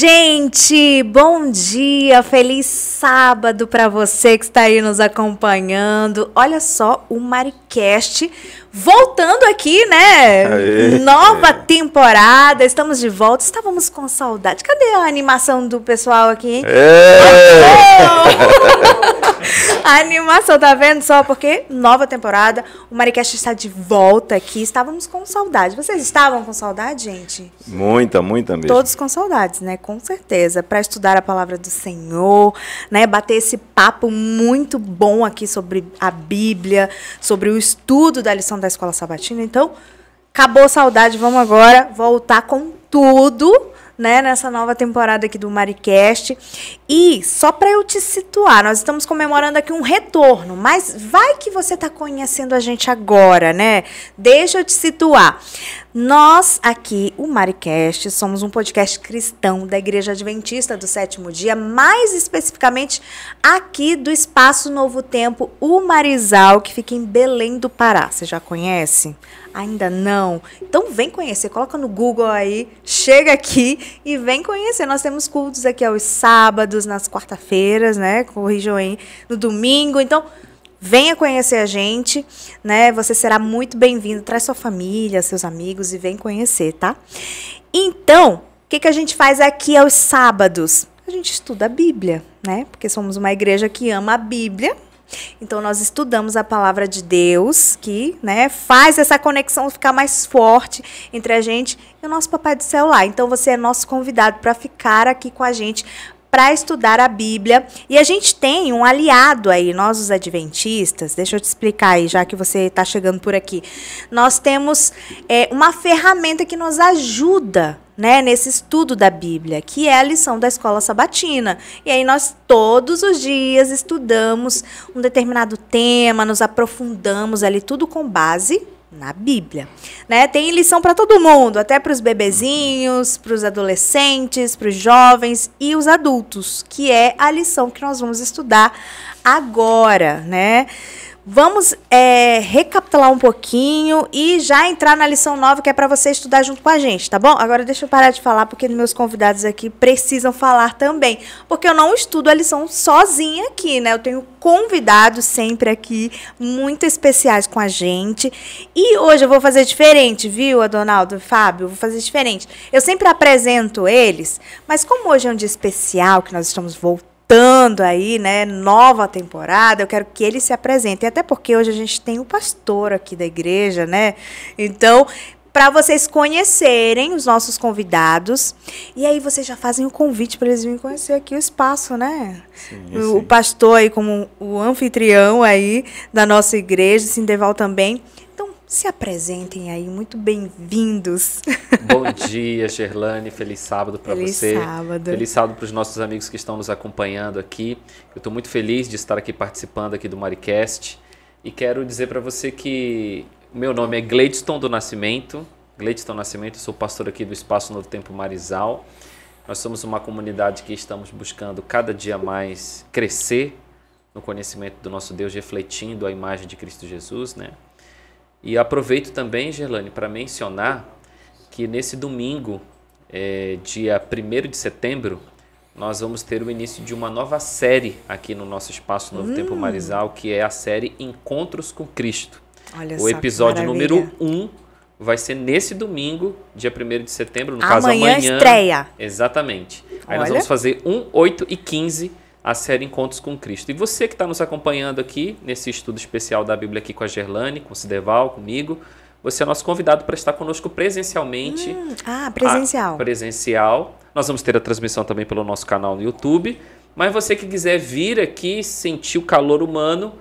gente! gente! Bom dia, feliz sábado para você que está aí nos acompanhando. Olha só o Maricast voltando aqui, né? Aê. Nova temporada, estamos de volta. Estávamos com saudade. Cadê a animação do pessoal aqui, hein? É. a animação, tá vendo só? Porque nova temporada, o Maricast está de volta aqui. Estávamos com saudade. Vocês estavam com saudade, gente? Muita, muita mesmo. Todos com saudades, né? Com certeza certeza, para estudar a palavra do Senhor, né? Bater esse papo muito bom aqui sobre a Bíblia, sobre o estudo da lição da escola sabatina. Então, acabou a saudade, vamos agora voltar com tudo. Né, nessa nova temporada aqui do Maricast. E só para eu te situar, nós estamos comemorando aqui um retorno, mas vai que você está conhecendo a gente agora, né? Deixa eu te situar. Nós aqui, o Maricast, somos um podcast cristão da Igreja Adventista do Sétimo Dia, mais especificamente aqui do Espaço Novo Tempo, o Marizal, que fica em Belém do Pará. Você já conhece? Ainda não? Então vem conhecer, coloca no Google aí, chega aqui e vem conhecer. Nós temos cultos aqui aos sábados, nas quarta-feiras, né? Corrijam aí, no domingo. Então, Venha conhecer a gente, né? Você será muito bem-vindo. Traz sua família, seus amigos e vem conhecer, tá? Então, o que, que a gente faz aqui aos sábados? A gente estuda a Bíblia, né? Porque somos uma igreja que ama a Bíblia. Então nós estudamos a palavra de Deus, que, né, faz essa conexão ficar mais forte entre a gente e o nosso papai do céu lá. Então você é nosso convidado para ficar aqui com a gente para estudar a Bíblia. E a gente tem um aliado aí, nós os adventistas, deixa eu te explicar aí, já que você está chegando por aqui. Nós temos é, uma ferramenta que nos ajuda né, nesse estudo da Bíblia, que é a lição da escola sabatina. E aí nós todos os dias estudamos um determinado tema, nos aprofundamos ali tudo com base na Bíblia. Né? Tem lição para todo mundo, até para os bebezinhos, para os adolescentes, para os jovens e os adultos, que é a lição que nós vamos estudar agora, né? Vamos é, recapitular um pouquinho e já entrar na lição nova que é para você estudar junto com a gente, tá bom? Agora deixa eu parar de falar porque meus convidados aqui precisam falar também, porque eu não estudo a lição sozinha aqui, né? Eu tenho convidados sempre aqui muito especiais com a gente e hoje eu vou fazer diferente, viu, Adonaldo, Fábio? Eu vou fazer diferente. Eu sempre apresento eles, mas como hoje é um dia especial que nós estamos voltando voltando aí, né? Nova temporada. Eu quero que ele se apresente. Até porque hoje a gente tem o pastor aqui da igreja, né? Então, para vocês conhecerem os nossos convidados. E aí vocês já fazem o convite para eles virem conhecer aqui o espaço, né? Sim, sim. O pastor aí como o anfitrião aí da nossa igreja, Sindeval também se apresentem aí, muito bem-vindos. Bom dia, Gerlane, feliz sábado para você. Feliz sábado. Feliz sábado para os nossos amigos que estão nos acompanhando aqui. Eu estou muito feliz de estar aqui participando aqui do Maricast e quero dizer para você que meu nome é Gleidson do Nascimento, Gleidson Nascimento, sou pastor aqui do Espaço Novo Tempo Marizal. Nós somos uma comunidade que estamos buscando cada dia mais crescer no conhecimento do nosso Deus, refletindo a imagem de Cristo Jesus, né? E aproveito também, Gerlane, para mencionar que nesse domingo, é, dia 1 de setembro, nós vamos ter o início de uma nova série aqui no nosso espaço Novo hum. Tempo Marizal, que é a série Encontros com Cristo. Olha o episódio número 1 um vai ser nesse domingo, dia 1 de setembro, no amanhã caso amanhã. Estreia. Exatamente. Aí Olha. nós vamos fazer 1, 8 e 15 a série Encontros com Cristo. E você que está nos acompanhando aqui nesse estudo especial da Bíblia aqui com a Gerlane, com o Sideval, comigo, você é nosso convidado para estar conosco presencialmente. Hum, ah, presencial. A, ah, presencial. Nós vamos ter a transmissão também pelo nosso canal no YouTube. Mas você que quiser vir aqui, sentir o calor humano,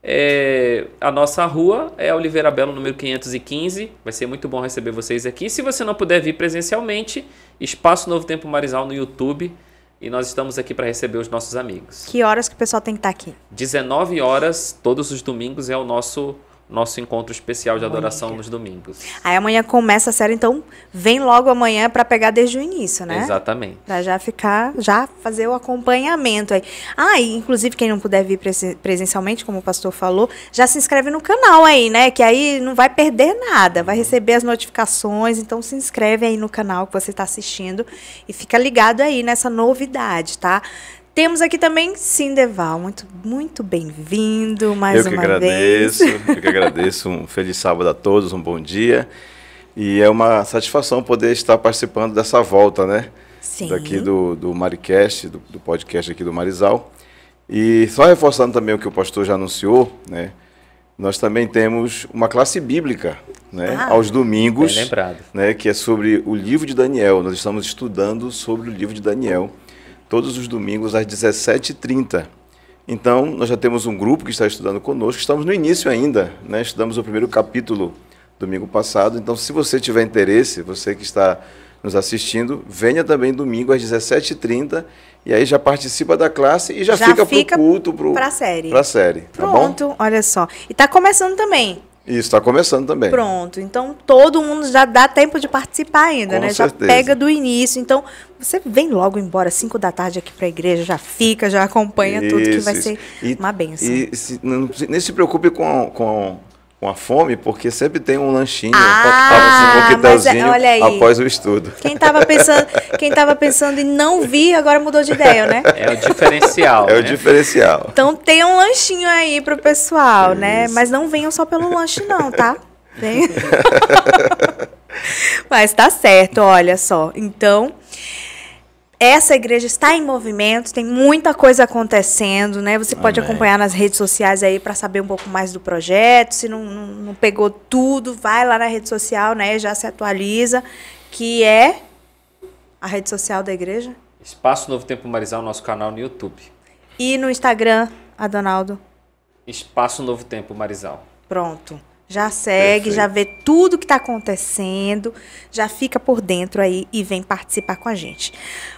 é, a nossa rua é Oliveira Belo, número 515. Vai ser muito bom receber vocês aqui. Se você não puder vir presencialmente, Espaço Novo Tempo Marizal no YouTube e nós estamos aqui para receber os nossos amigos. Que horas que o pessoal tem que estar tá aqui? 19 horas, todos os domingos é o nosso nosso encontro especial de adoração nos domingos. Aí amanhã começa a série, então vem logo amanhã para pegar desde o início, né? Exatamente. Para já ficar, já fazer o acompanhamento aí. Ah, e inclusive quem não puder vir presencialmente, como o pastor falou, já se inscreve no canal aí, né? Que aí não vai perder nada, vai uhum. receber as notificações, então se inscreve aí no canal que você está assistindo e fica ligado aí nessa novidade, tá? Temos aqui também Sindeval, muito, muito bem-vindo mais eu uma agradeço, vez. Eu que agradeço, eu que agradeço. Um feliz sábado a todos, um bom dia. E é uma satisfação poder estar participando dessa volta, né? Sim. Daqui do, do Maricast, do, do podcast aqui do Marizal. E só reforçando também o que o pastor já anunciou, né? Nós também temos uma classe bíblica, né, ah, aos domingos, né, que é sobre o livro de Daniel. Nós estamos estudando sobre o livro de Daniel todos os domingos às 17h30. Então, nós já temos um grupo que está estudando conosco, estamos no início ainda, né? estudamos o primeiro capítulo domingo passado. Então, se você tiver interesse, você que está nos assistindo, venha também domingo às 17h30 e aí já participa da classe e já, já fica, fica o culto, para a série. Pra série tá Pronto, olha só. E está começando também e está começando também. Pronto. Então todo mundo já dá tempo de participar ainda, Com né? Certeza. Já pega do início. Então você vem logo embora, 5 da tarde aqui para a igreja, já fica, já acompanha isso, tudo, que vai isso. ser e, uma benção. E se, não, nem se preocupe com, com com a fome, porque sempre tem um lanchinho, ah, um coquetelzinho é, após o estudo. Quem estava pensando, quem tava pensando em não vir, agora mudou de ideia, né? É o diferencial. É né? o diferencial. Então tem um lanchinho aí pro pessoal, né? Isso. né? Mas não venham só pelo lanche não, tá? Vem. Mas tá certo, olha só. Então, essa igreja está em movimento, tem muita coisa acontecendo, né? Você pode Amém. acompanhar nas redes sociais aí para saber um pouco mais do projeto. Se não, não, não, pegou tudo, vai lá na rede social, né? Já se atualiza, que é a rede social da igreja. Espaço Novo Tempo Marizal, nosso canal no YouTube. E no Instagram, Adonaldo. Espaço Novo Tempo Marizal. Pronto. Já segue, Perfeito. já vê tudo que está acontecendo, já fica por dentro aí e vem participar com a gente.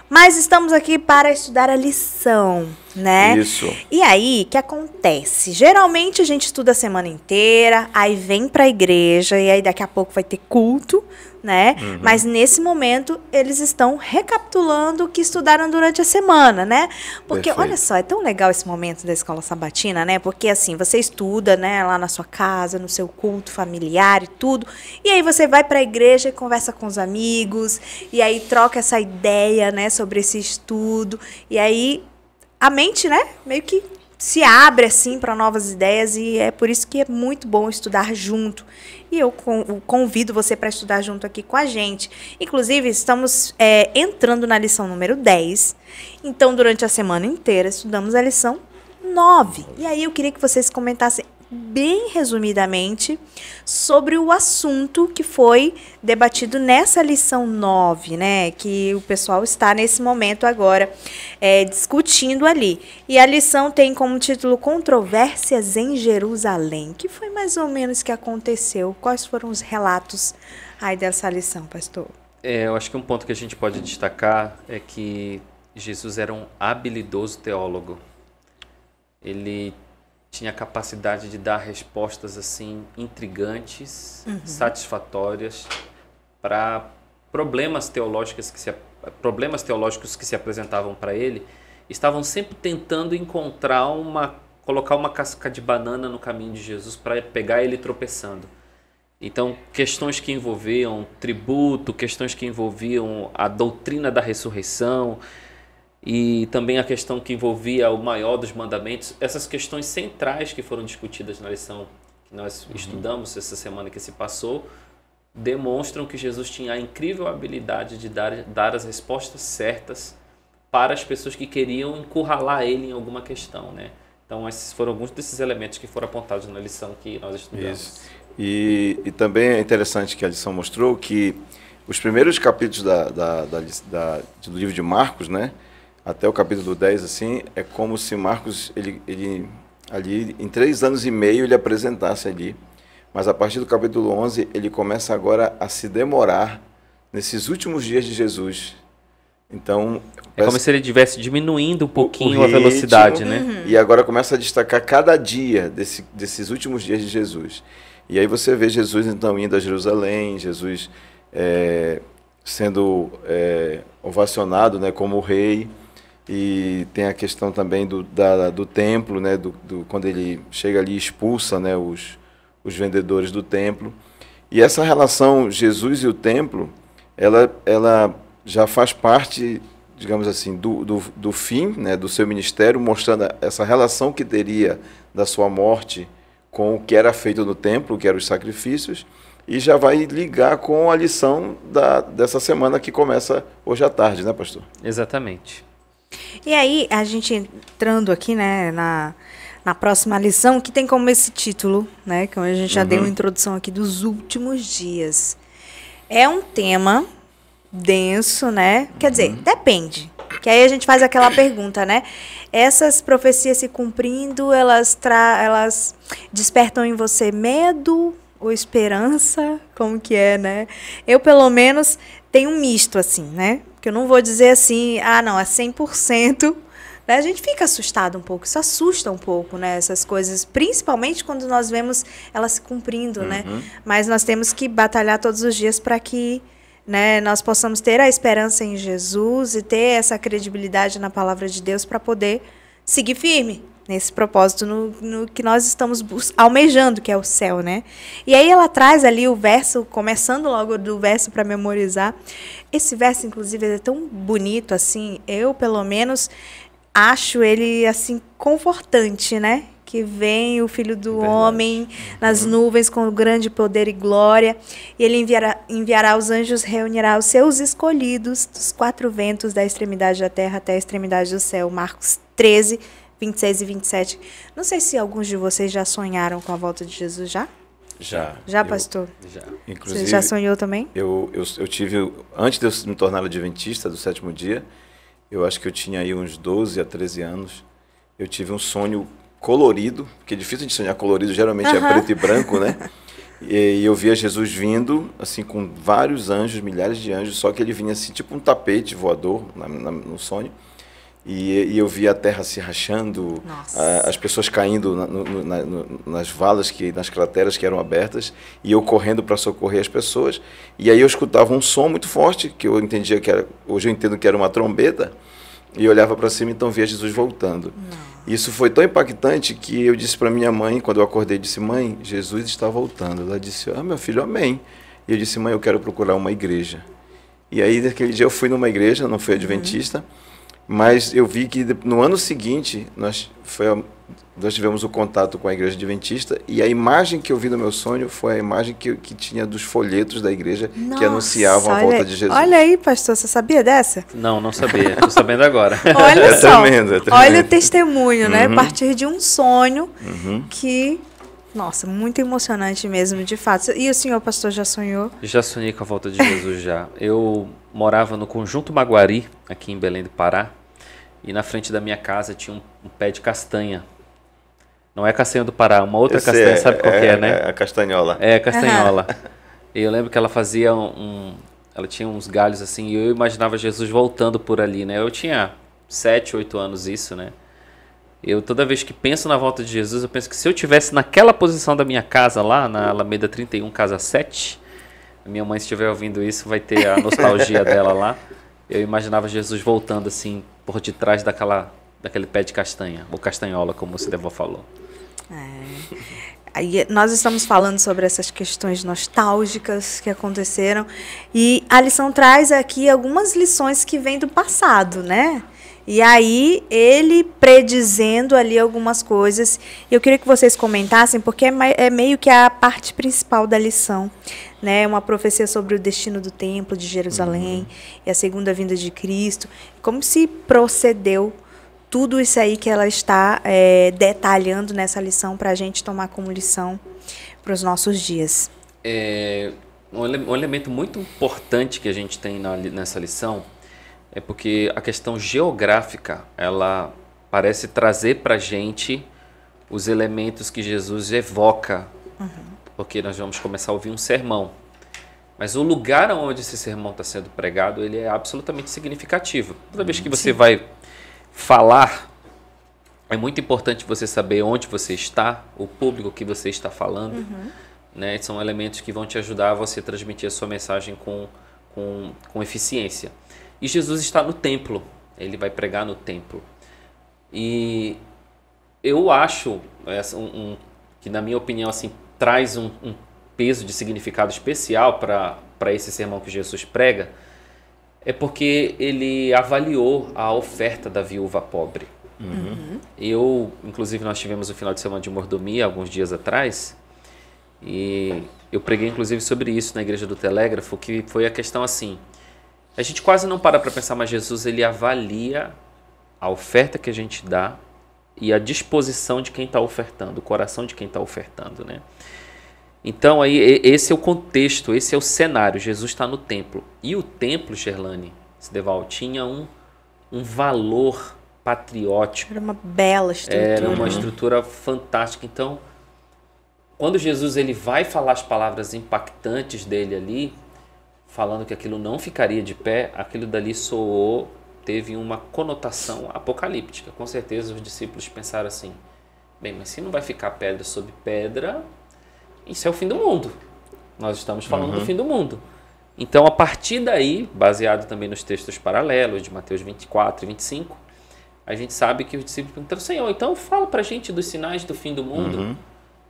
Mas estamos aqui para estudar a lição, né? Isso. E aí, o que acontece? Geralmente a gente estuda a semana inteira, aí vem para a igreja e aí daqui a pouco vai ter culto, né? Uhum. Mas nesse momento eles estão recapitulando o que estudaram durante a semana, né? Porque Perfeito. olha só, é tão legal esse momento da escola sabatina, né? Porque assim, você estuda, né, lá na sua casa, no seu culto familiar e tudo, e aí você vai para a igreja e conversa com os amigos, e aí troca essa ideia, né, sobre esse estudo, e aí a mente, né, meio que se abre assim para novas ideias e é por isso que é muito bom estudar junto. E eu convido você para estudar junto aqui com a gente. Inclusive, estamos é, entrando na lição número 10. Então, durante a semana inteira, estudamos a lição 9. E aí eu queria que vocês comentassem bem resumidamente sobre o assunto que foi debatido nessa lição 9, né? Que o pessoal está nesse momento agora é, discutindo ali. E a lição tem como título Controvérsias em Jerusalém, que foi mais ou menos que aconteceu. Quais foram os relatos aí dessa lição, pastor? É, eu acho que um ponto que a gente pode destacar é que Jesus era um habilidoso teólogo. Ele tinha a capacidade de dar respostas assim intrigantes, uhum. satisfatórias para problemas teológicos que se problemas teológicos que se apresentavam para ele, estavam sempre tentando encontrar uma colocar uma casca de banana no caminho de Jesus para pegar ele tropeçando. Então, questões que envolviam tributo, questões que envolviam a doutrina da ressurreição, e também a questão que envolvia o maior dos mandamentos, essas questões centrais que foram discutidas na lição que nós uhum. estudamos essa semana que se passou, demonstram que Jesus tinha a incrível habilidade de dar, dar as respostas certas para as pessoas que queriam encurralar ele em alguma questão, né? Então, esses foram alguns desses elementos que foram apontados na lição que nós estudamos. Isso. E, e também é interessante que a lição mostrou que os primeiros capítulos da, da, da, da do livro de Marcos, né? até o capítulo 10, assim, é como se Marcos, ele, ele ali, em três anos e meio, ele apresentasse ali. Mas a partir do capítulo 11, ele começa agora a se demorar nesses últimos dias de Jesus. Então. É como se ele estivesse diminuindo um pouquinho ritmo, a velocidade, né? Uhum. E agora começa a destacar cada dia desse, desses últimos dias de Jesus. E aí você vê Jesus, então, indo a Jerusalém, Jesus é, sendo é, ovacionado né, como rei e tem a questão também do, da, do templo, né, do, do, quando ele chega ali e expulsa né, os, os vendedores do templo. E essa relação Jesus e o templo, ela, ela já faz parte, digamos assim, do, do, do fim né, do seu ministério, mostrando essa relação que teria da sua morte com o que era feito no templo, que eram os sacrifícios, e já vai ligar com a lição da, dessa semana que começa hoje à tarde, né, pastor? Exatamente. E aí, a gente entrando aqui, né, na, na próxima lição, que tem como esse título, né, que a gente já uhum. deu uma introdução aqui dos últimos dias. É um tema denso, né? Quer dizer, uhum. depende. Que aí a gente faz aquela pergunta, né? Essas profecias se cumprindo, elas, tra elas despertam em você medo ou esperança? Como que é, né? Eu, pelo menos, tenho um misto, assim, né? Porque eu não vou dizer assim, ah, não, é 100%. Né? A gente fica assustado um pouco, isso assusta um pouco, né? Essas coisas, principalmente quando nós vemos elas se cumprindo, né? uhum. né? Mas nós temos que batalhar todos os dias para que né, nós possamos ter a esperança em Jesus e ter essa credibilidade na palavra de Deus para poder seguir firme, nesse propósito, no, no que nós estamos almejando, que é o céu, né? E aí ela traz ali o verso, começando logo do verso para memorizar. Esse verso, inclusive, é tão bonito assim, eu pelo menos acho ele assim confortante, né? Que vem o filho do Verdade. homem nas uhum. nuvens com grande poder e glória, e ele enviará, enviará os anjos, reunirá os seus escolhidos dos quatro ventos, da extremidade da terra até a extremidade do céu. Marcos 13, 26 e 27. Não sei se alguns de vocês já sonharam com a volta de Jesus já? Já. Já, eu, pastor? Já. Inclusive, Você já sonhou também? Eu, eu, eu tive, antes de eu me tornar adventista do sétimo dia, eu acho que eu tinha aí uns 12 a 13 anos, eu tive um sonho colorido, que é difícil de sonhar colorido, geralmente uh -huh. é preto e branco, né? E, eu via Jesus vindo, assim, com vários anjos, milhares de anjos, só que ele vinha assim, tipo um tapete voador na, na, no sonho. E, e, eu via a terra se rachando, a, as pessoas caindo na, no, na, no, nas valas, que, nas crateras que eram abertas, e eu correndo para socorrer as pessoas. E aí eu escutava um som muito forte, que eu entendia que era, hoje eu entendo que era uma trombeta, e olhava para cima e então via Jesus voltando. Nossa. Isso foi tão impactante que eu disse para minha mãe, quando eu acordei, disse: Mãe, Jesus está voltando. Ela disse: Ah, meu filho, amém. E eu disse: Mãe, eu quero procurar uma igreja. E aí, naquele dia, eu fui numa igreja, não fui uhum. adventista. Uhum mas eu vi que no ano seguinte nós, foi nós tivemos o contato com a igreja adventista e a imagem que eu vi no meu sonho foi a imagem que, que tinha dos folhetos da igreja Nossa, que anunciavam a volta aí, de Jesus. Olha aí, pastor, você sabia dessa? Não, não sabia. Estou sabendo agora. Olha é só. Tremendo, é tremendo. Olha o testemunho, uhum. né? A uhum. partir de um sonho uhum. que nossa, muito emocionante mesmo, de fato. E o senhor pastor já sonhou? Já sonhei com a volta de Jesus já. Eu morava no Conjunto Maguari, aqui em Belém do Pará, e na frente da minha casa tinha um, um pé de castanha. Não é castanha do Pará, uma outra Esse castanha, é, sabe qual é, que é, né? É a castanhola. É, a castanhola. Uhum. E eu lembro que ela fazia um, um. Ela tinha uns galhos assim, e eu imaginava Jesus voltando por ali, né? Eu tinha 7, 8 anos isso, né? Eu toda vez que penso na volta de Jesus, eu penso que se eu tivesse naquela posição da minha casa lá, na Alameda 31, casa 7, minha mãe, se estiver ouvindo isso, vai ter a nostalgia dela lá. Eu imaginava Jesus voltando assim por detrás daquela, daquele pé de castanha, ou castanhola, como o Cidevó falou. É. Aí nós estamos falando sobre essas questões nostálgicas que aconteceram e a lição traz aqui algumas lições que vêm do passado, né? E aí ele predizendo ali algumas coisas. Eu queria que vocês comentassem, porque é, é meio que a parte principal da lição. Né, uma profecia sobre o destino do templo de Jerusalém uhum. e a segunda vinda de Cristo. Como se procedeu tudo isso aí que ela está é, detalhando nessa lição para a gente tomar como lição para os nossos dias. É um, elemento muito importante que a gente tem na, nessa lição é porque a questão geográfica ela parece trazer para gente os elementos que Jesus evoca, uhum. porque nós vamos começar a ouvir um sermão. Mas o lugar onde esse sermão está sendo pregado ele é absolutamente significativo. Toda vez que você Sim. vai falar, é muito importante você saber onde você está, o público que você está falando. Uhum. Né? São elementos que vão te ajudar a você transmitir a sua mensagem com, com, com eficiência. E Jesus está no templo. Ele vai pregar no templo. E eu acho é, assim, um, um, que, na minha opinião, assim, traz um, um peso de significado especial para esse sermão que Jesus prega, é porque ele avaliou a oferta da viúva pobre. Uhum. Eu, inclusive, nós tivemos um final de semana de mordomia alguns dias atrás, e eu preguei inclusive sobre isso na igreja do Telégrafo, que foi a questão assim: a gente quase não para para pensar, mas Jesus ele avalia a oferta que a gente dá e a disposição de quem está ofertando, o coração de quem está ofertando, né? Então aí esse é o contexto, esse é o cenário. Jesus está no templo e o templo, Gerlane Sdeval, tinha um, um valor patriótico. Era uma bela estrutura. Era uma estrutura fantástica. Então quando Jesus ele vai falar as palavras impactantes dele ali, falando que aquilo não ficaria de pé, aquilo dali soou, teve uma conotação apocalíptica. Com certeza os discípulos pensaram assim: bem, mas se não vai ficar pedra sobre pedra, isso é o fim do mundo. Nós estamos falando uhum. do fim do mundo. Então, a partir daí, baseado também nos textos paralelos de Mateus 24 e 25, a gente sabe que os discípulos perguntaram: Senhor, então fala para a gente dos sinais do fim do mundo. Uhum.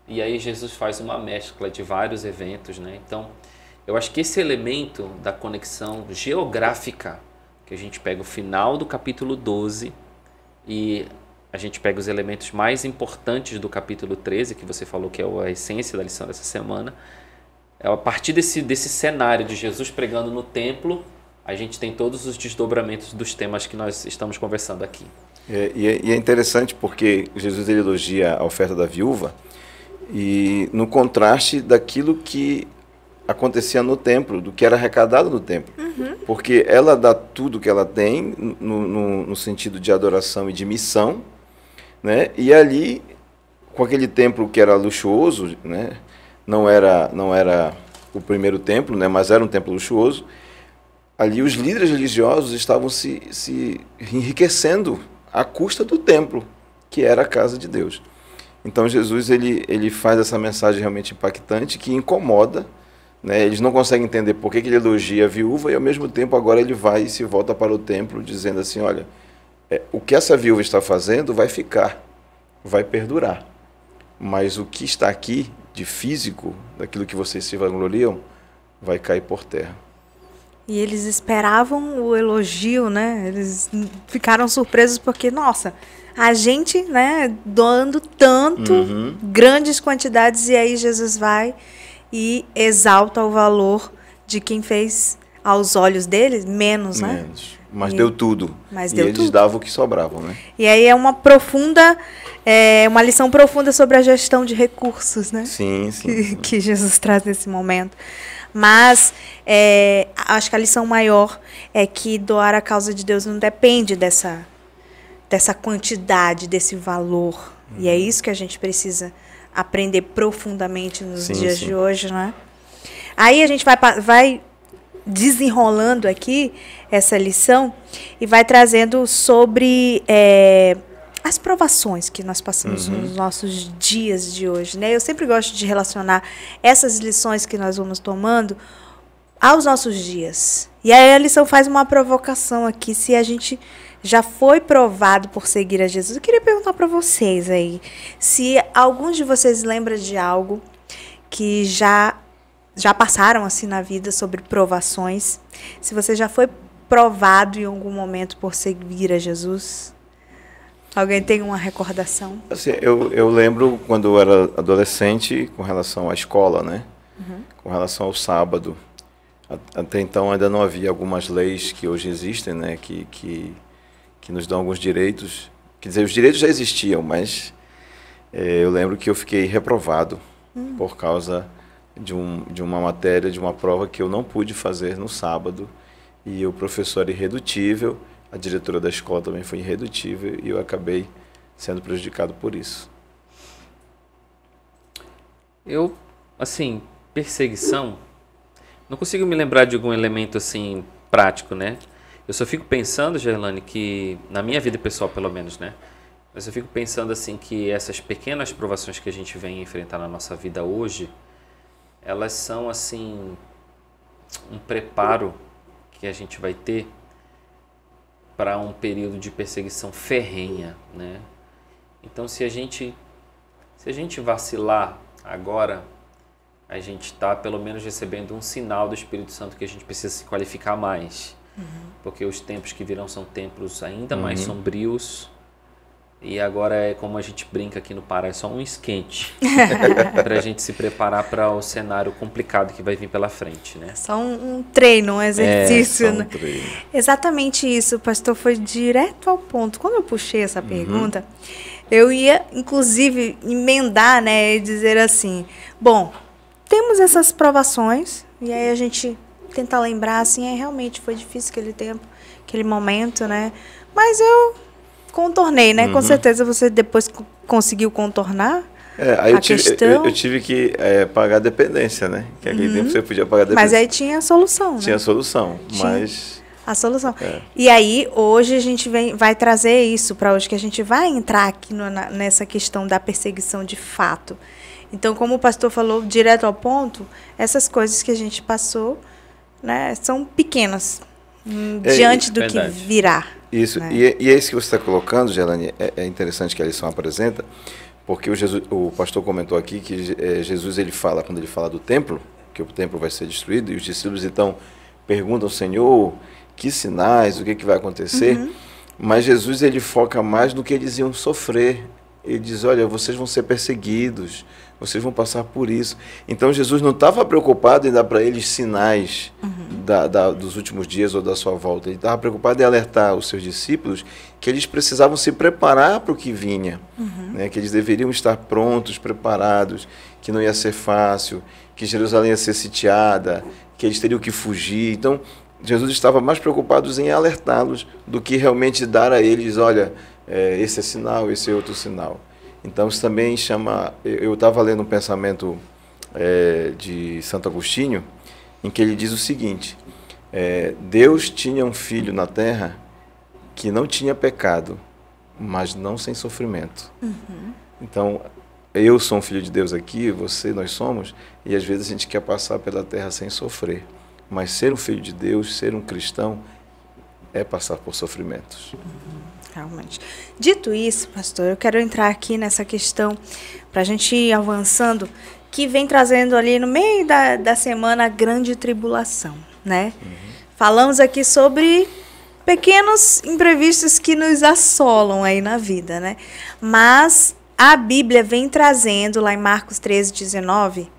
E aí Jesus faz uma mescla de vários eventos, né? Então, eu acho que esse elemento da conexão geográfica, que a gente pega o final do capítulo 12 e a gente pega os elementos mais importantes do capítulo 13, que você falou que é a essência da lição dessa semana, é a partir desse, desse cenário de Jesus pregando no templo, a gente tem todos os desdobramentos dos temas que nós estamos conversando aqui. É, e, é, é interessante porque Jesus elogia a oferta da viúva e no contraste daquilo que acontecia no templo, do que era arrecadado no templo. Uhum. Porque ela dá tudo que ela tem no, no, no, sentido de adoração e de missão, né? E ali, com aquele templo que era luxuoso, né? Não era, não era o primeiro templo, né? Mas era um templo luxuoso. Ali os líderes religiosos estavam se, se enriquecendo à custa do templo, que era a casa de Deus. Então Jesus ele, ele faz essa mensagem realmente impactante que incomoda, né? Eles não conseguem entender por que, que ele elogia a viúva e, ao mesmo tempo, agora ele vai e se volta para o templo dizendo assim: olha, é, o que essa viúva está fazendo vai ficar, vai perdurar. Mas o que está aqui de físico, daquilo que vocês se vangloriam, vai cair por terra. E eles esperavam o elogio, né? Eles ficaram surpresos porque, nossa, a gente, né, doando tanto, uhum. grandes quantidades, e aí Jesus vai e exalta o valor de quem fez aos olhos deles menos, né? Menos. Mas e, deu tudo. Mas e deu eles tudo. davam o que sobravam, né? E aí é uma profunda, é, uma lição profunda sobre a gestão de recursos, né? Sim, sim. Que, sim. que Jesus traz nesse momento. Mas é, acho que a lição maior é que doar a causa de Deus não depende dessa, dessa quantidade, desse valor. E é uhum. isso que a gente precisa aprender profundamente nos sim, dias sim. de hoje, né? Aí a gente vai, vai desenrolando aqui essa lição e vai trazendo sobre é, as provações que nós passamos uhum. nos nossos dias de hoje, né? Eu sempre gosto de relacionar essas lições que nós vamos tomando aos nossos dias. E aí a lição faz uma provocação aqui se a gente já foi provado por seguir a Jesus. Eu queria perguntar para vocês aí, se alguns de vocês lembram de algo que já já passaram assim na vida sobre provações, se você já foi provado em algum momento por seguir a Jesus. Alguém tem uma recordação? Assim, eu, eu lembro quando eu era adolescente com relação à escola, né? Uhum. Com relação ao sábado. Até então ainda não havia algumas leis que hoje existem, né, que, que que nos dão alguns direitos. Quer dizer, os direitos já existiam, mas é, eu lembro que eu fiquei reprovado hum. por causa de, um, de uma matéria, de uma prova que eu não pude fazer no sábado. E o professor era irredutível, a diretora da escola também foi irredutível, e eu acabei sendo prejudicado por isso. Eu, assim, perseguição, não consigo me lembrar de algum elemento assim prático, né? Eu só fico pensando, Gerlane, que na minha vida pessoal, pelo menos, né? Mas eu fico pensando assim que essas pequenas provações que a gente vem enfrentar na nossa vida hoje, elas são assim um preparo que a gente vai ter para um período de perseguição ferrenha, né? Então, se a gente se a gente vacilar agora, a gente está pelo menos recebendo um sinal do Espírito Santo que a gente precisa se qualificar mais. Uhum. Porque os tempos que virão são tempos ainda mais uhum. sombrios. E agora é como a gente brinca aqui no Pará, é só um esquente para a gente se preparar para o cenário complicado que vai vir pela frente, né? Só um, um treino, um é, exercício. É, um né? treino. Exatamente isso, pastor, foi direto ao ponto. Quando eu puxei essa uhum. pergunta, uhum. eu ia, inclusive, emendar, né, e dizer assim: bom, temos essas provações e aí a gente tentar lembrar, assim, é, realmente foi difícil aquele tempo, aquele momento, né? Mas eu contornei, né? Uhum. Com certeza você depois conseguiu contornar. É, aí eu tive, questão... eu, eu tive, que é, pagar a dependência, né? Que aquele uhum. tempo você podia pagar a dependência. Mas aí tinha a solução, né? Tinha a solução, tinha mas... A solução. É. E aí, hoje a gente vem, vai trazer isso para hoje, que a gente vai entrar aqui no, na, nessa questão da perseguição de fato. Então, como o pastor falou, direto ao ponto, essas coisas que a gente passou né, são pequenas hum, é, diante do verdade. que virá. Isso, né? e, é, e é isso que você está colocando, Gelani, é, é, interessante que a lição apresenta, porque o, Jesus, o pastor comentou aqui que é, Jesus ele fala, quando ele fala do templo, que o templo vai ser destruído, e os discípulos então perguntam ao Senhor que sinais, o que, é que vai acontecer, uhum. mas Jesus ele foca mais no que eles iam sofrer. Ele diz: Olha, vocês vão ser perseguidos, vocês vão passar por isso. Então Jesus não estava preocupado em dar para eles sinais uhum. da, da, dos últimos dias ou da sua volta. Ele estava preocupado em alertar os seus discípulos que eles precisavam se preparar para o que vinha, uhum. né? que eles deveriam estar prontos, preparados, que não ia ser fácil, que Jerusalém ia ser sitiada, que eles teriam que fugir. Então Jesus estava mais preocupado em alertá-los do que realmente dar a eles, olha, é, esse é sinal, esse é outro sinal. Então isso também chama. Eu estava lendo um pensamento é, de Santo Agostinho, em que ele diz o seguinte: é, Deus tinha um filho na terra que não tinha pecado, mas não sem sofrimento. Uhum. Então eu sou um filho de Deus aqui, você, nós somos, e às vezes a gente quer passar pela terra sem sofrer. Mas ser um filho de Deus, ser um cristão, é passar por sofrimentos. Uhum realmente. Dito isso, pastor, eu quero entrar aqui nessa questão para a gente ir avançando, que vem trazendo ali no meio da, da semana a grande tribulação, né? Uhum. Falamos aqui sobre pequenos imprevistos que nos assolam aí na vida, né? Mas a Bíblia vem trazendo lá em Marcos 13, 19,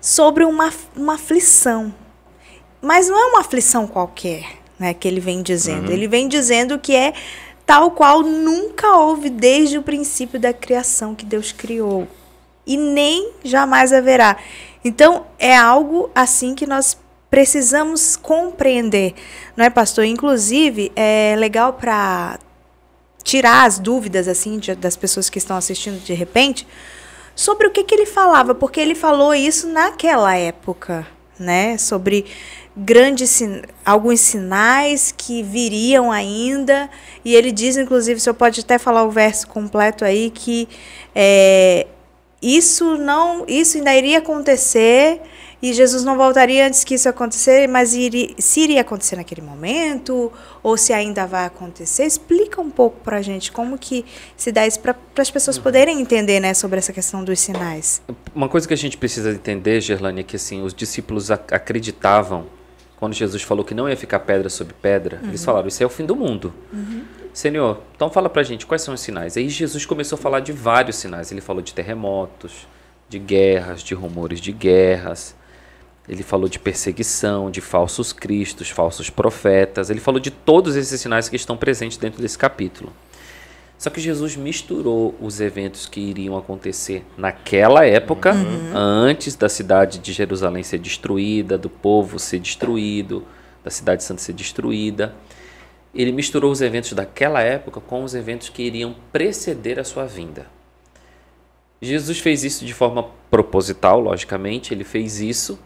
sobre uma, uma aflição. Mas não é uma aflição qualquer, né, que ele vem dizendo. Uhum. Ele vem dizendo que é tal qual nunca houve desde o princípio da criação que Deus criou e nem jamais haverá. Então, é algo assim que nós precisamos compreender, não é, pastor? Inclusive, é legal para tirar as dúvidas assim de, das pessoas que estão assistindo de repente sobre o que, que ele falava, porque ele falou isso naquela época, né? Sobre grandes alguns sinais que viriam ainda. E ele diz, inclusive, o senhor pode até falar o verso completo aí, que é, isso não isso ainda iria acontecer e Jesus não voltaria antes que isso acontecesse, mas iria, se iria acontecer naquele momento ou se ainda vai acontecer, explica um pouco para a gente como que se dá isso para as pessoas uhum. poderem entender, né, sobre essa questão dos sinais. Uma coisa que a gente precisa entender, Gerlani, é que assim os discípulos acreditavam quando Jesus falou que não ia ficar pedra sobre pedra, uhum. eles falaram: Isso é o fim do mundo. Uhum. Senhor, então fala pra gente quais são os sinais. Aí Jesus começou a falar de vários sinais. Ele falou de terremotos, de guerras, de rumores de guerras. Ele falou de perseguição, de falsos cristos, falsos profetas. Ele falou de todos esses sinais que estão presentes dentro desse capítulo. Só que Jesus misturou os eventos que iriam acontecer naquela época, uhum. antes da cidade de Jerusalém ser destruída, do povo ser destruído, da cidade santa ser destruída. Ele misturou os eventos daquela época com os eventos que iriam preceder a sua vinda. Jesus fez isso de forma proposital, logicamente, ele fez isso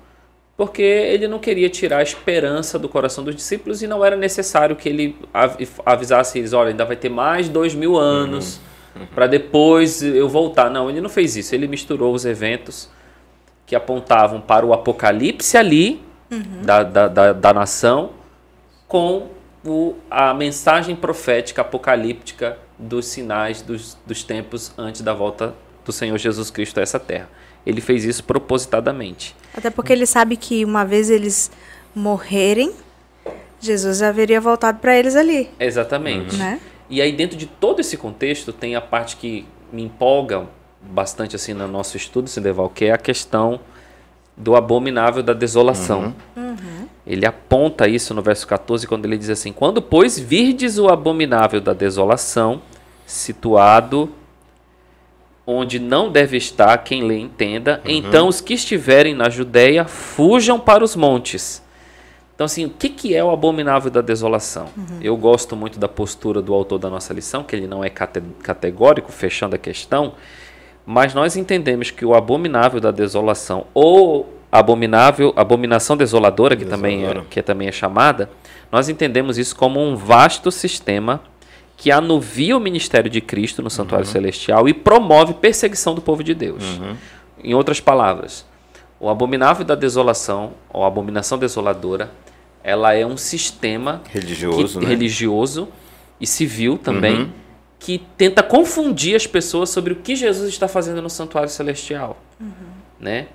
porque ele não queria tirar a esperança do coração dos discípulos e não era necessário que ele avisasse eles, olha, ainda vai ter mais dois mil anos uhum. uhum. para depois eu voltar. Não, ele não fez isso. Ele misturou os eventos que apontavam para o apocalipse ali uhum. da, da, da, da, nação com o, a mensagem profética apocalíptica dos sinais dos, dos tempos antes da volta do Senhor Jesus Cristo a essa terra. Ele fez isso propositadamente. Até porque ele sabe que uma vez eles morrerem, Jesus haveria voltado para eles ali. Exatamente. Uhum. Né? E aí dentro de todo esse contexto tem a parte que me empolga bastante assim no nosso estudo, Sindeval, que é a questão do abominável da desolação. Uhum. Uhum. Ele aponta isso no verso 14 quando ele diz assim: "Quando pois virdes o abominável da desolação situado onde não deve estar quem lê entenda. Uhum. Então os que estiverem na Judéia fujam para os montes. Então, assim, o que, que é o abominável da desolação? Uhum. Eu gosto muito da postura do autor da nossa lição, que ele não é cate categórico, fechando a questão, mas nós entendemos que o abominável da desolação, ou abominável, abominação desoladora, que, Desoladora. Também, é, que também é chamada, nós entendemos isso como um vasto sistema que anuvia o ministério de Cristo no santuário uhum. celestial e promove perseguição do povo de Deus. Uhum. Em outras palavras, o abominável da desolação, ou abominação desoladora, ela é um sistema religioso, que, né? religioso e civil também uhum. que tenta confundir as pessoas sobre o que Jesus está fazendo no santuário celestial, uhum. né?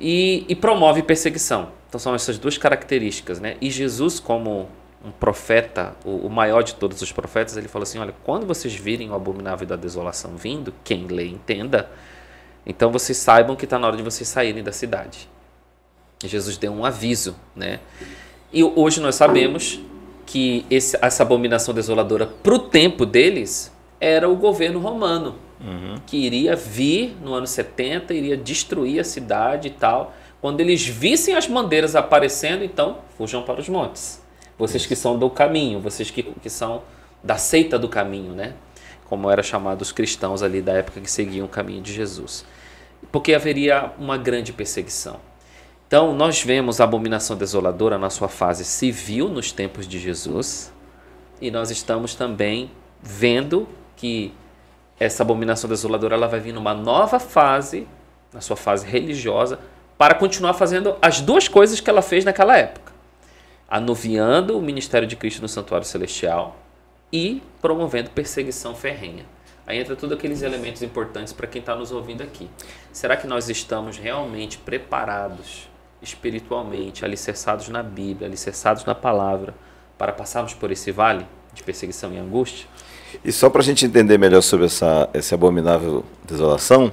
E, e promove perseguição. Então são essas duas características, né? E Jesus como um profeta, o, o, maior de todos os profetas, ele falou assim: Olha, quando vocês virem o abominável da desolação vindo, quem lê entenda, então vocês saibam que está na hora de vocês saírem da cidade. Jesus deu um aviso, né? E hoje nós sabemos que esse, essa abominação desoladora para o tempo deles era o governo romano, uhum. que iria vir no ano 70, iria destruir a cidade e tal. Quando eles vissem as bandeiras aparecendo, então fujam para os montes. Vocês que são do caminho, vocês que, que são da seita do caminho, né? Como era chamado os cristãos ali da época que seguiam o caminho de Jesus. Porque haveria uma grande perseguição. Então, nós vemos a abominação desoladora na sua fase civil nos tempos de Jesus, e nós estamos também vendo que essa abominação desoladora ela vai vir numa nova fase, na sua fase religiosa, para continuar fazendo as duas coisas que ela fez naquela época anuviando o ministério de Cristo no santuário celestial e promovendo perseguição ferrenha. Aí entra todos aqueles elementos importantes para quem está nos ouvindo aqui. Será que nós estamos realmente preparados espiritualmente, alicerçados na Bíblia, alicerçados na palavra, para passarmos por esse vale de perseguição e angústia? E só para a gente entender melhor sobre essa, essa abominável desolação,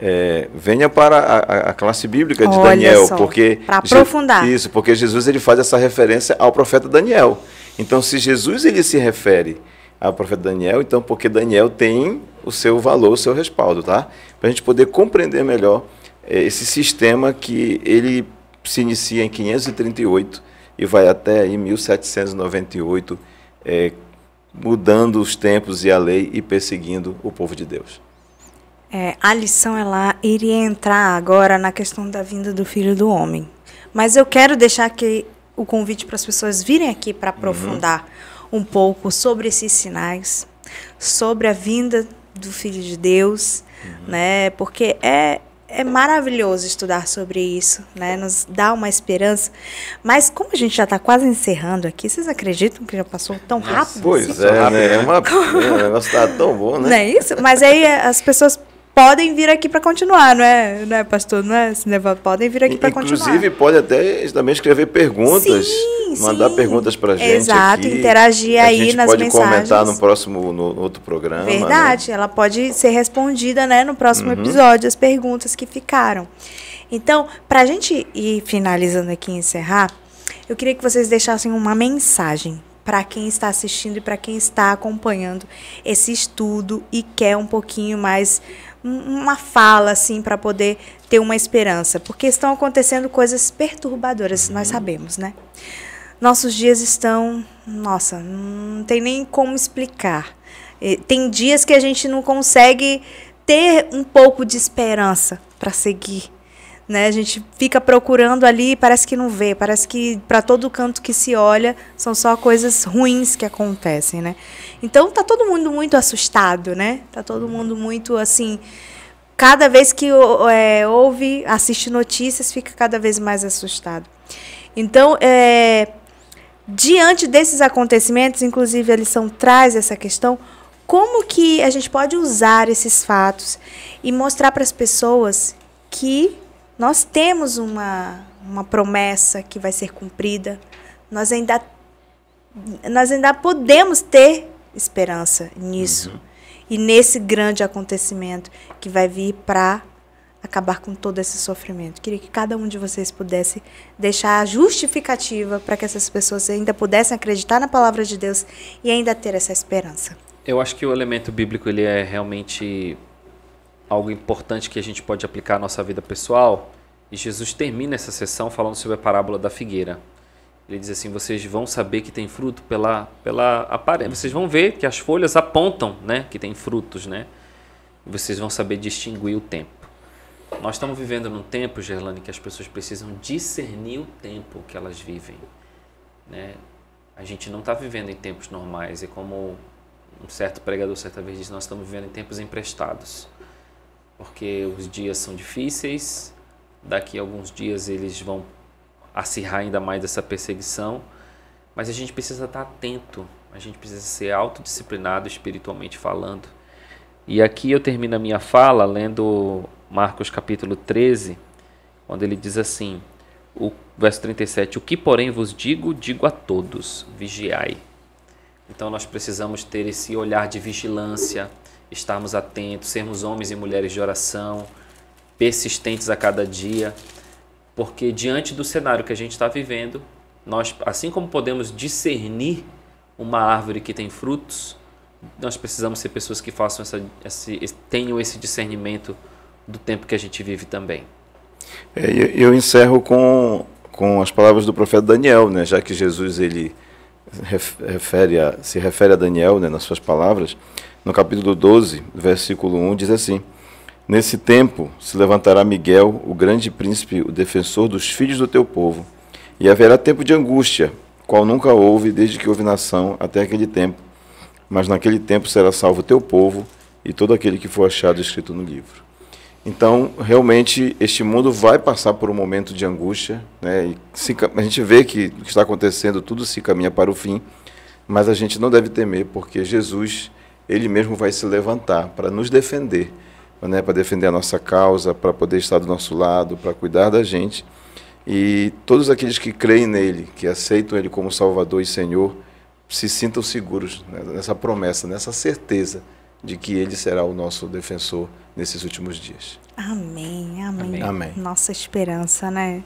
é, venha para a, a, classe bíblica de Olha Daniel, só, porque para aprofundar isso, porque Jesus ele faz essa referência ao profeta Daniel. Então, se Jesus ele se refere ao profeta Daniel, então porque Daniel tem o seu valor, o seu respaldo, tá? Para a gente poder compreender melhor é, esse sistema que ele se inicia em 538 e vai até aí 1798, é, mudando os tempos e a lei e perseguindo o povo de Deus. É, a lição é lá iria entrar agora na questão da vinda do Filho do Homem. Mas eu quero deixar que o convite para as pessoas virem aqui para aprofundar uhum. um pouco sobre esses sinais, sobre a vinda do Filho de Deus, uhum. né? Porque é é maravilhoso estudar sobre isso, né? Nos dá uma esperança. Mas como a gente já está quase encerrando aqui, vocês acreditam que já passou tão rápido? Pois assim? é, né? É uma, o é negócio está tão bom, né? Não é isso? Mas aí eh, as pessoas podem vir aqui para continuar, não é, não é, pastor? Não é, Podem vir aqui para continuar. Inclusive, pode até também escrever perguntas, sim, mandar sim. perguntas para gente. Exato, aqui. interagir a aí gente nas pode comentar no próximo, no, no outro programa. Né? Verdade, né? ela pode ser respondida né, no próximo uhum. episódio, as perguntas que ficaram. Então, para a gente ir finalizando aqui e encerrar, eu queria que vocês deixassem uma mensagem para quem está assistindo e para quem está acompanhando esse estudo e quer um pouquinho mais uma fala assim para poder ter uma esperança, porque estão acontecendo coisas perturbadoras, nós uhum. sabemos, né? Nossos dias estão, nossa, não tem nem como explicar. Tem dias que a gente não consegue ter um pouco de esperança para seguir né? A gente fica procurando ali e parece que não vê, parece que para todo canto que se olha são só coisas ruins que acontecem, né? Então tá todo mundo muito assustado, né? Tá todo mundo muito assim, cada vez que é, ouve, assiste notícias, fica cada vez mais assustado. Então, é, diante desses acontecimentos, inclusive a lição traz essa questão, como que a gente pode usar esses fatos e mostrar para as pessoas que nós temos uma, uma promessa que vai ser cumprida. Nós ainda, nós ainda podemos ter esperança nisso. Uhum. E nesse grande acontecimento que vai vir para acabar com todo esse sofrimento. Queria que cada um de vocês pudesse deixar a justificativa para que essas pessoas ainda pudessem acreditar na palavra de Deus e ainda ter essa esperança. Eu acho que o elemento bíblico ele é realmente algo importante que a gente pode aplicar à nossa vida pessoal. E Jesus termina essa sessão falando sobre a parábola da figueira. Ele diz assim: vocês vão saber que tem fruto pela pela aparência. Vocês vão ver que as folhas apontam, né, que tem frutos, né? E vocês vão saber distinguir o tempo. Nós estamos vivendo num tempo, Gerlane, que as pessoas precisam discernir o tempo que elas vivem, né? A gente não está vivendo em tempos normais e como um certo pregador certa vez disse, nós estamos vivendo em tempos emprestados porque os dias são difíceis. Daqui a alguns dias eles vão acirrar ainda mais essa perseguição, mas a gente precisa estar atento, a gente precisa ser autodisciplinado espiritualmente falando. E aqui eu termino a minha fala lendo Marcos capítulo 13, onde ele diz assim, o verso 37, o que porém vos digo, digo a todos, vigiai. Então nós precisamos ter esse olhar de vigilância, estarmos atentos, sermos homens e mulheres de oração, persistentes a cada dia, porque diante do cenário que a gente está vivendo, nós, assim como podemos discernir uma árvore que tem frutos, nós precisamos ser pessoas que façam essa, esse, tenham esse discernimento do tempo que a gente vive também. É, eu, eu encerro com, com as palavras do profeta Daniel, né? já que Jesus ele refere a, se refere a Daniel né, nas suas palavras, no capítulo 12, versículo 1, diz assim: Nesse tempo se levantará Miguel, o grande príncipe, o defensor dos filhos do teu povo, e haverá tempo de angústia, qual nunca houve desde que houve nação até aquele tempo. Mas naquele tempo será salvo o teu povo e todo aquele que for achado escrito no livro. Então, realmente, este mundo vai passar por um momento de angústia, né? E se, a gente vê que o que está acontecendo, tudo se caminha para o fim, mas a gente não deve temer, porque Jesus ele mesmo vai se levantar para nos defender, né, para defender a nossa causa, para poder estar do nosso lado, para cuidar da gente. E todos aqueles que creem nele, que aceitam ele como Salvador e Senhor, se sintam seguros né, nessa promessa, nessa certeza de que ele será o nosso defensor nesses últimos dias. Amém, amém. amém. Nossa esperança, né?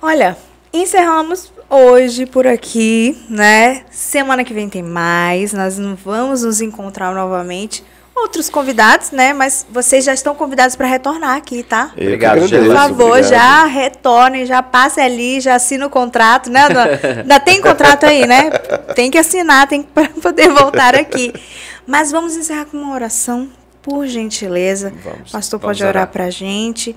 Olha, encerramos hoje por aqui, né? Semana que vem tem mais, nós não vamos nos encontrar novamente. Outros convidados, né? Mas vocês já estão convidados para retornar aqui, tá? Obrigado, Por favor, obrigado. já retornem, já passem ali, já assina o contrato, né? Ainda tem contrato aí, né? Tem que assinar, tem para poder voltar aqui. Mas vamos encerrar com uma oração, por gentileza. Vamos, Pastor vamos pode orar, orar. para a gente,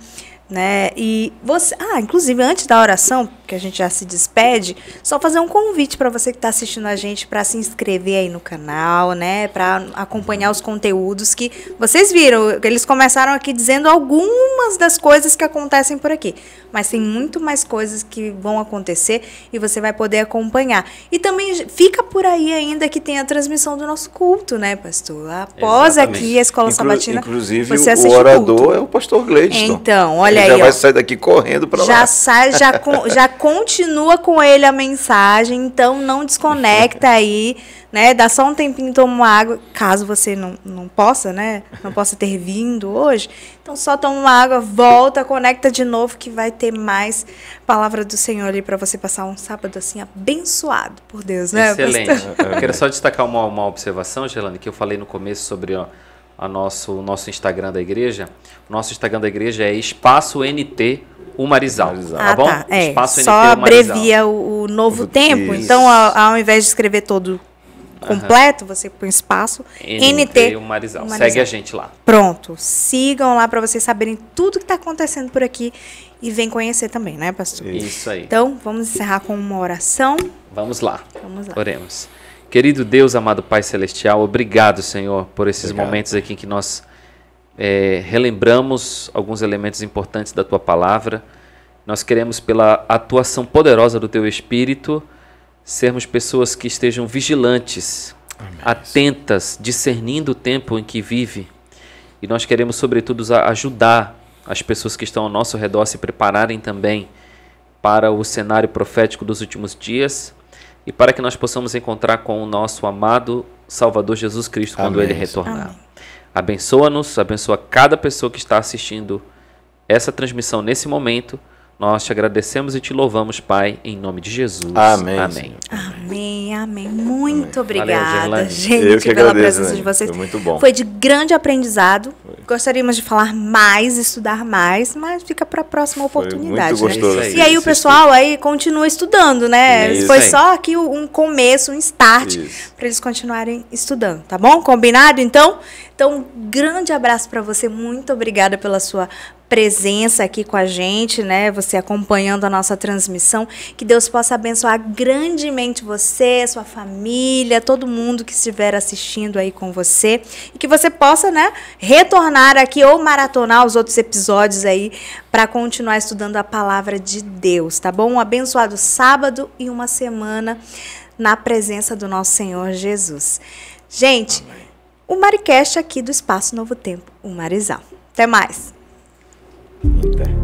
né? E você, ah, inclusive antes da oração, que a gente já se despede, só fazer um convite para você que está assistindo a gente para se inscrever aí no canal, né? Para acompanhar os conteúdos que vocês viram. Eles começaram aqui dizendo algumas das coisas que acontecem por aqui, mas tem muito mais coisas que vão acontecer e você vai poder acompanhar. E também fica por aí ainda que tem a transmissão do nosso culto, né, pastor? Após Exatamente. aqui a escola Inclu sabatina, inclusive você o orador o é o pastor Gleidson. Então, olha Ele aí. Já ó. vai sair daqui correndo para lá. Já sai, já já continua com ele a mensagem, então não desconecta aí, né? Dá só um tempinho, toma uma água, caso você não, não possa, né? Não possa ter vindo hoje. Então só toma uma água, volta, conecta de novo que vai ter mais palavra do Senhor ali para você passar um sábado assim abençoado por Deus, né? Excelente. Eu quero só destacar uma, uma observação, Gelane, que eu falei no começo sobre ó, a nosso, o nosso Instagram da igreja. O nosso Instagram da igreja é espaço NT Humarizal, tá Ah, tá bom? Tá. É, espaço só NT abrevia o, o novo tempo, então ao, ao invés de escrever todo completo, você põe espaço, NT, Segue a gente lá. Pronto, sigam lá para vocês saberem tudo que está acontecendo por aqui e vem conhecer também, né, pastor? Isso aí. Então, vamos encerrar com uma oração. Vamos lá. Vamos lá. Oremos. Querido Deus, amado Pai Celestial, obrigado, Senhor, por esses obrigado. momentos aqui em que nós é, relembramos alguns elementos importantes da Tua palavra. Nós queremos, pela atuação poderosa do Teu Espírito, sermos pessoas que estejam vigilantes, Amém. atentas, discernindo o tempo em que vive. E nós queremos, sobretudo, ajudar as pessoas que estão ao nosso redor se prepararem também para o cenário profético dos últimos dias e para que nós possamos encontrar com o nosso amado Salvador Jesus Cristo quando Amém. ele retornar. Abençoa-nos, abençoa cada pessoa que está assistindo essa transmissão nesse momento nós te agradecemos e te louvamos, Pai, em nome de Jesus. Amém. Amém. Amém, amém. Muito amém. obrigada, Valeu, gente, Eu agradeço, pela presença né? de vocês. Foi muito bom. Foi de grande aprendizado. Foi. Gostaríamos de falar mais, estudar mais, mas fica para a próxima oportunidade. Foi muito né? gostoso. Né? e aí o pessoal aí continua estudando, né? Isso. Foi só aqui um começo, um start para eles continuarem estudando, tá bom? Combinado então? Então, um grande abraço para você. Muito obrigada pela sua presença aqui com a gente, né? Você acompanhando a nossa transmissão. Que Deus possa abençoar grandemente você, sua família, todo mundo que estiver assistindo aí com você e que você possa, né, retornar aqui ou maratonar os outros episódios aí para continuar estudando a palavra de Deus, tá bom? Um abençoado sábado e uma semana na presença do nosso Senhor Jesus. Gente, Amém. o Maricast aqui do Espaço Novo Tempo, o Marizal. Até mais! 对。